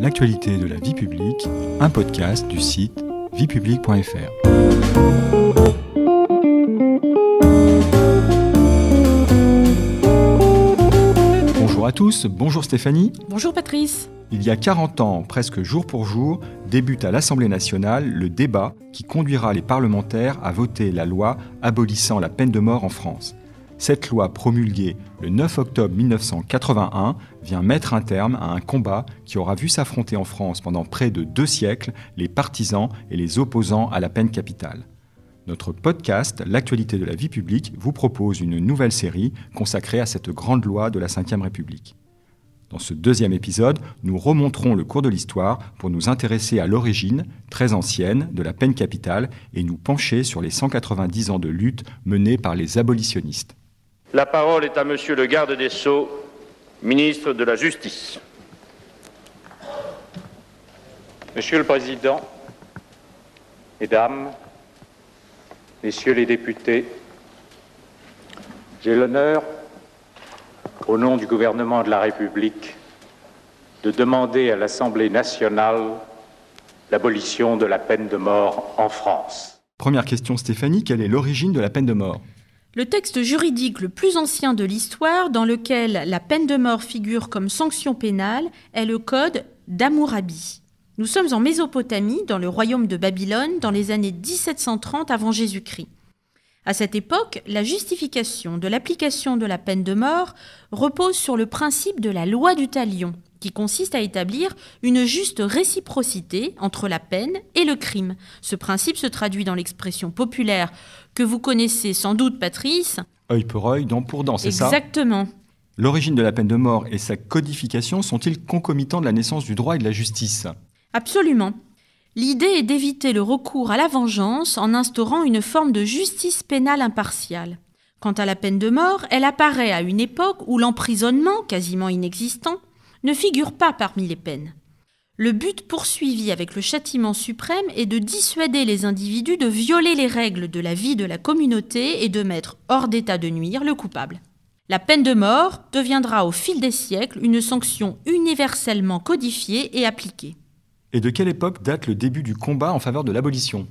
l'actualité de la vie publique, un podcast du site viepublique.fr. Bonjour à tous, bonjour Stéphanie. Bonjour Patrice. Il y a 40 ans, presque jour pour jour, débute à l'Assemblée nationale le débat qui conduira les parlementaires à voter la loi abolissant la peine de mort en France cette loi promulguée le 9 octobre 1981 vient mettre un terme à un combat qui aura vu s'affronter en France pendant près de deux siècles les partisans et les opposants à la peine capitale. Notre podcast L'actualité de la vie publique vous propose une nouvelle série consacrée à cette grande loi de la Ve République. Dans ce deuxième épisode, nous remonterons le cours de l'histoire pour nous intéresser à l'origine, très ancienne, de la peine capitale et nous pencher sur les 190 ans de lutte menée par les abolitionnistes. La parole est à Monsieur le garde des Sceaux, ministre de la Justice. Monsieur le Président, Mesdames, Messieurs les députés, j'ai l'honneur, au nom du gouvernement de la République, de demander à l'Assemblée nationale l'abolition de la peine de mort en France. Première question, Stéphanie, quelle est l'origine de la peine de mort le texte juridique le plus ancien de l'histoire dans lequel la peine de mort figure comme sanction pénale est le Code d'Amourabi. Nous sommes en Mésopotamie, dans le royaume de Babylone, dans les années 1730 avant Jésus-Christ. À cette époque, la justification de l'application de la peine de mort repose sur le principe de la loi du talion, qui consiste à établir une juste réciprocité entre la peine et le crime. Ce principe se traduit dans l'expression populaire que vous connaissez sans doute, Patrice. Œil pour œil, dent pour dent, c'est ça Exactement. L'origine de la peine de mort et sa codification sont-ils concomitants de la naissance du droit et de la justice Absolument. L'idée est d'éviter le recours à la vengeance en instaurant une forme de justice pénale impartiale. Quant à la peine de mort, elle apparaît à une époque où l'emprisonnement, quasiment inexistant, ne figure pas parmi les peines. Le but poursuivi avec le châtiment suprême est de dissuader les individus de violer les règles de la vie de la communauté et de mettre hors d'état de nuire le coupable. La peine de mort deviendra au fil des siècles une sanction universellement codifiée et appliquée. Et de quelle époque date le début du combat en faveur de l'abolition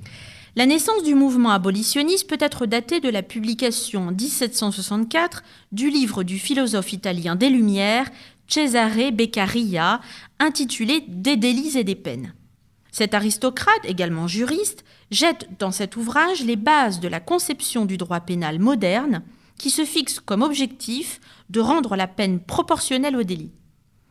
la naissance du mouvement abolitionniste peut être datée de la publication en 1764 du livre du philosophe italien des Lumières, Cesare Beccaria, intitulé Des délits et des peines. Cet aristocrate, également juriste, jette dans cet ouvrage les bases de la conception du droit pénal moderne, qui se fixe comme objectif de rendre la peine proportionnelle au délit.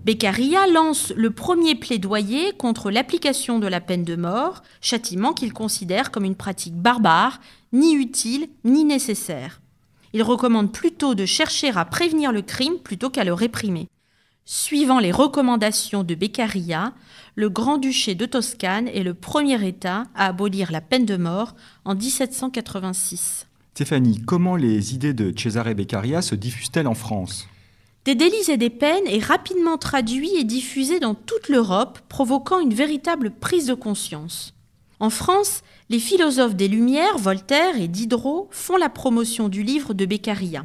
Beccaria lance le premier plaidoyer contre l'application de la peine de mort, châtiment qu'il considère comme une pratique barbare, ni utile ni nécessaire. Il recommande plutôt de chercher à prévenir le crime plutôt qu'à le réprimer. Suivant les recommandations de Beccaria, le Grand-Duché de Toscane est le premier État à abolir la peine de mort en 1786. Stéphanie, comment les idées de Cesare Beccaria se diffusent-elles en France des délits et des peines est rapidement traduit et diffusé dans toute l'Europe, provoquant une véritable prise de conscience. En France, les philosophes des Lumières, Voltaire et Diderot, font la promotion du livre de Beccaria.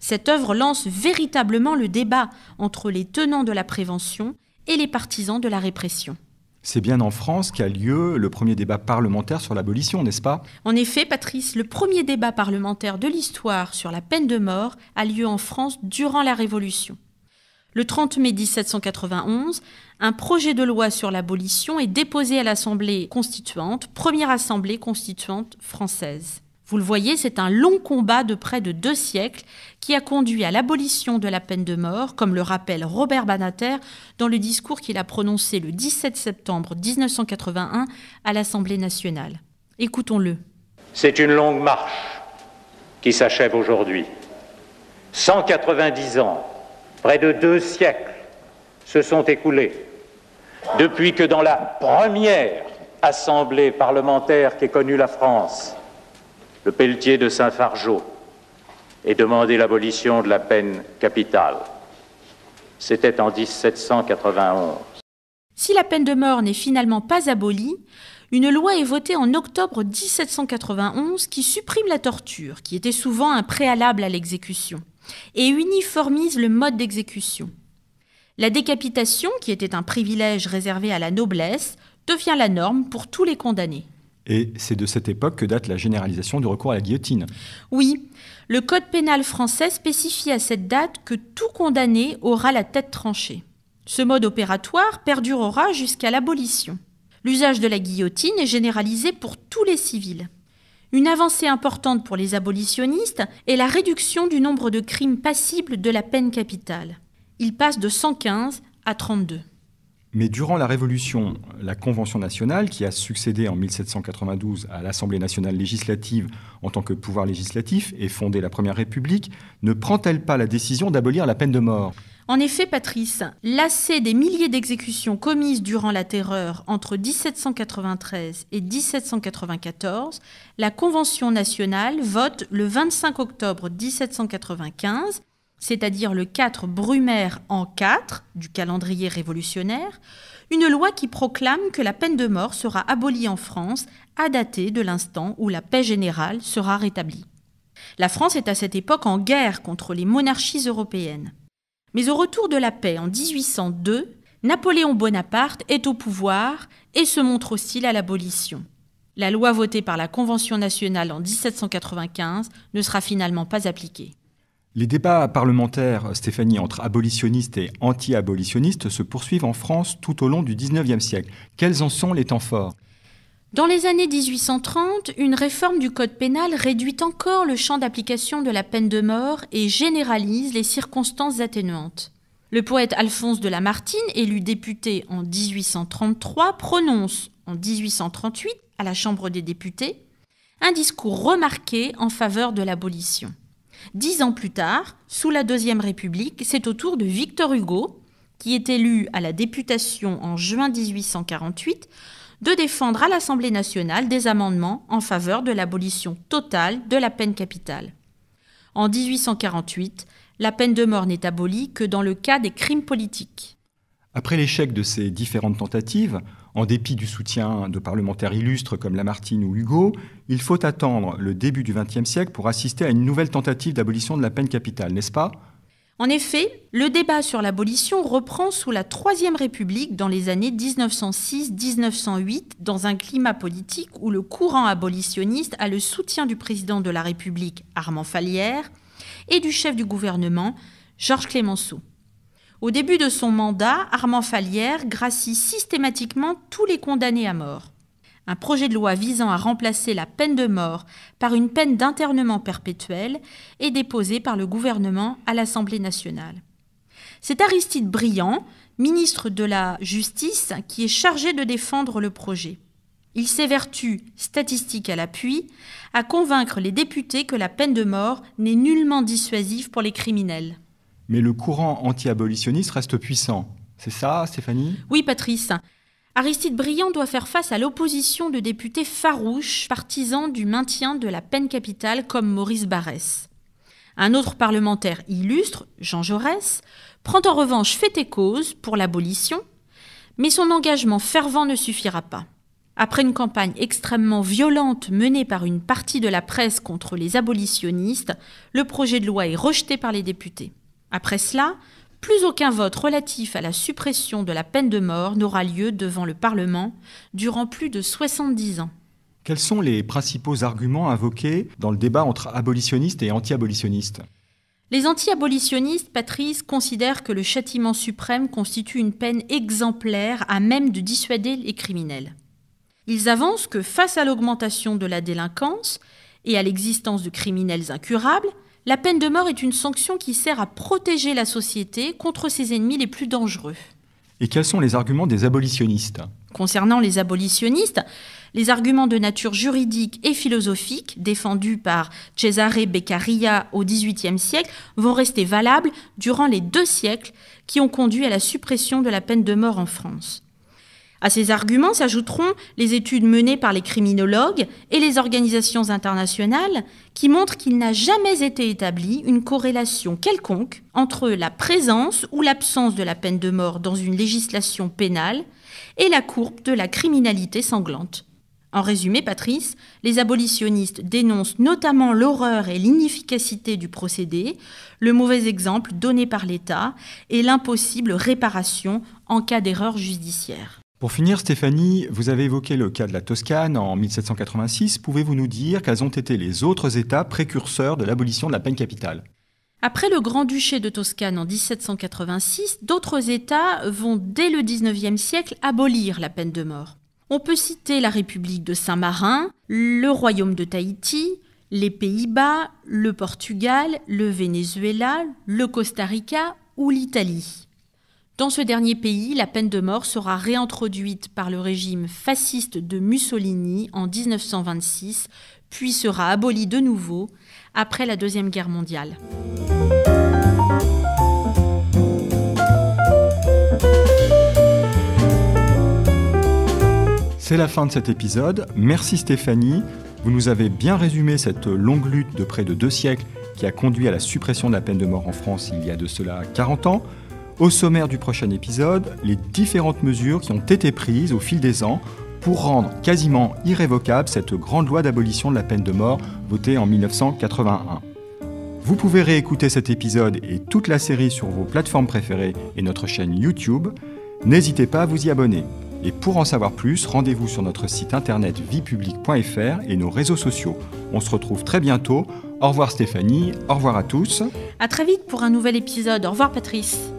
Cette œuvre lance véritablement le débat entre les tenants de la prévention et les partisans de la répression. C'est bien en France qu'a lieu le premier débat parlementaire sur l'abolition, n'est-ce pas En effet, Patrice, le premier débat parlementaire de l'histoire sur la peine de mort a lieu en France durant la Révolution. Le 30 mai 1791, un projet de loi sur l'abolition est déposé à l'Assemblée constituante, première assemblée constituante française. Vous le voyez, c'est un long combat de près de deux siècles qui a conduit à l'abolition de la peine de mort, comme le rappelle Robert Banater dans le discours qu'il a prononcé le 17 septembre 1981 à l'Assemblée nationale. Écoutons-le. C'est une longue marche qui s'achève aujourd'hui. 190 ans, près de deux siècles, se sont écoulés depuis que dans la première assemblée parlementaire qu'ait connue la France, le Pelletier de Saint-Fargeau et demandé l'abolition de la peine capitale. C'était en 1791. Si la peine de mort n'est finalement pas abolie, une loi est votée en octobre 1791 qui supprime la torture, qui était souvent un préalable à l'exécution, et uniformise le mode d'exécution. La décapitation, qui était un privilège réservé à la noblesse, devient la norme pour tous les condamnés. Et c'est de cette époque que date la généralisation du recours à la guillotine. Oui, le Code pénal français spécifie à cette date que tout condamné aura la tête tranchée. Ce mode opératoire perdurera jusqu'à l'abolition. L'usage de la guillotine est généralisé pour tous les civils. Une avancée importante pour les abolitionnistes est la réduction du nombre de crimes passibles de la peine capitale. Il passe de 115 à 32. Mais durant la Révolution, la Convention nationale, qui a succédé en 1792 à l'Assemblée nationale législative en tant que pouvoir législatif et fondé la Première République, ne prend-elle pas la décision d'abolir la peine de mort en effet, Patrice, lassée des milliers d'exécutions commises durant la terreur entre 1793 et 1794, la Convention nationale vote le 25 octobre 1795 c'est-à-dire le 4 Brumaire en 4 du calendrier révolutionnaire, une loi qui proclame que la peine de mort sera abolie en France à dater de l'instant où la paix générale sera rétablie. La France est à cette époque en guerre contre les monarchies européennes. Mais au retour de la paix en 1802, Napoléon Bonaparte est au pouvoir et se montre hostile à l'abolition. La loi votée par la Convention nationale en 1795 ne sera finalement pas appliquée. Les débats parlementaires, Stéphanie, entre abolitionnistes et anti-abolitionnistes se poursuivent en France tout au long du XIXe siècle. Quels en sont les temps forts dans les années 1830, une réforme du Code pénal réduit encore le champ d'application de la peine de mort et généralise les circonstances atténuantes. Le poète Alphonse de Lamartine, élu député en 1833, prononce en 1838 à la Chambre des députés un discours remarqué en faveur de l'abolition. Dix ans plus tard, sous la Deuxième République, c'est au tour de Victor Hugo, qui est élu à la députation en juin 1848, de défendre à l'Assemblée nationale des amendements en faveur de l'abolition totale de la peine capitale. En 1848, la peine de mort n'est abolie que dans le cas des crimes politiques. Après l'échec de ces différentes tentatives, en dépit du soutien de parlementaires illustres comme Lamartine ou Hugo, il faut attendre le début du XXe siècle pour assister à une nouvelle tentative d'abolition de la peine capitale, n'est-ce pas en effet, le débat sur l'abolition reprend sous la Troisième République dans les années 1906-1908, dans un climat politique où le courant abolitionniste a le soutien du président de la République, Armand Fallière, et du chef du gouvernement, Georges Clémenceau. Au début de son mandat, Armand Falière gracie systématiquement tous les condamnés à mort. Un projet de loi visant à remplacer la peine de mort par une peine d'internement perpétuel est déposé par le gouvernement à l'Assemblée nationale. C'est Aristide Briand, ministre de la Justice, qui est chargé de défendre le projet. Il s'évertue, statistique à l'appui, à convaincre les députés que la peine de mort n'est nullement dissuasive pour les criminels mais le courant anti-abolitionniste reste puissant. C'est ça, Stéphanie Oui, Patrice. Aristide Briand doit faire face à l'opposition de députés farouches, partisans du maintien de la peine capitale comme Maurice Barrès. Un autre parlementaire illustre, Jean Jaurès, prend en revanche fait et cause pour l'abolition, mais son engagement fervent ne suffira pas. Après une campagne extrêmement violente menée par une partie de la presse contre les abolitionnistes, le projet de loi est rejeté par les députés. Après cela, plus aucun vote relatif à la suppression de la peine de mort n'aura lieu devant le Parlement durant plus de 70 ans. Quels sont les principaux arguments invoqués dans le débat entre abolitionnistes et anti-abolitionnistes Les anti-abolitionnistes, Patrice, considèrent que le châtiment suprême constitue une peine exemplaire à même de dissuader les criminels. Ils avancent que face à l'augmentation de la délinquance et à l'existence de criminels incurables, la peine de mort est une sanction qui sert à protéger la société contre ses ennemis les plus dangereux. Et quels sont les arguments des abolitionnistes Concernant les abolitionnistes, les arguments de nature juridique et philosophique défendus par Cesare Beccaria au XVIIIe siècle vont rester valables durant les deux siècles qui ont conduit à la suppression de la peine de mort en France. À ces arguments s'ajouteront les études menées par les criminologues et les organisations internationales qui montrent qu'il n'a jamais été établi une corrélation quelconque entre la présence ou l'absence de la peine de mort dans une législation pénale et la courbe de la criminalité sanglante. En résumé, Patrice, les abolitionnistes dénoncent notamment l'horreur et l'inefficacité du procédé, le mauvais exemple donné par l'État et l'impossible réparation en cas d'erreur judiciaire. Pour finir, Stéphanie, vous avez évoqué le cas de la Toscane en 1786. Pouvez-vous nous dire quels ont été les autres États précurseurs de l'abolition de la peine capitale après le Grand-Duché de Toscane en 1786, d'autres États vont dès le 19e siècle abolir la peine de mort. On peut citer la République de Saint-Marin, le Royaume de Tahiti, les Pays-Bas, le Portugal, le Venezuela, le Costa Rica ou l'Italie. Dans ce dernier pays, la peine de mort sera réintroduite par le régime fasciste de Mussolini en 1926, puis sera abolie de nouveau après la Deuxième Guerre mondiale. C'est la fin de cet épisode. Merci Stéphanie. Vous nous avez bien résumé cette longue lutte de près de deux siècles qui a conduit à la suppression de la peine de mort en France il y a de cela 40 ans. Au sommaire du prochain épisode, les différentes mesures qui ont été prises au fil des ans pour rendre quasiment irrévocable cette grande loi d'abolition de la peine de mort votée en 1981. Vous pouvez réécouter cet épisode et toute la série sur vos plateformes préférées et notre chaîne YouTube. N'hésitez pas à vous y abonner. Et pour en savoir plus, rendez-vous sur notre site internet viepublic.fr et nos réseaux sociaux. On se retrouve très bientôt. Au revoir Stéphanie, au revoir à tous. A très vite pour un nouvel épisode. Au revoir Patrice.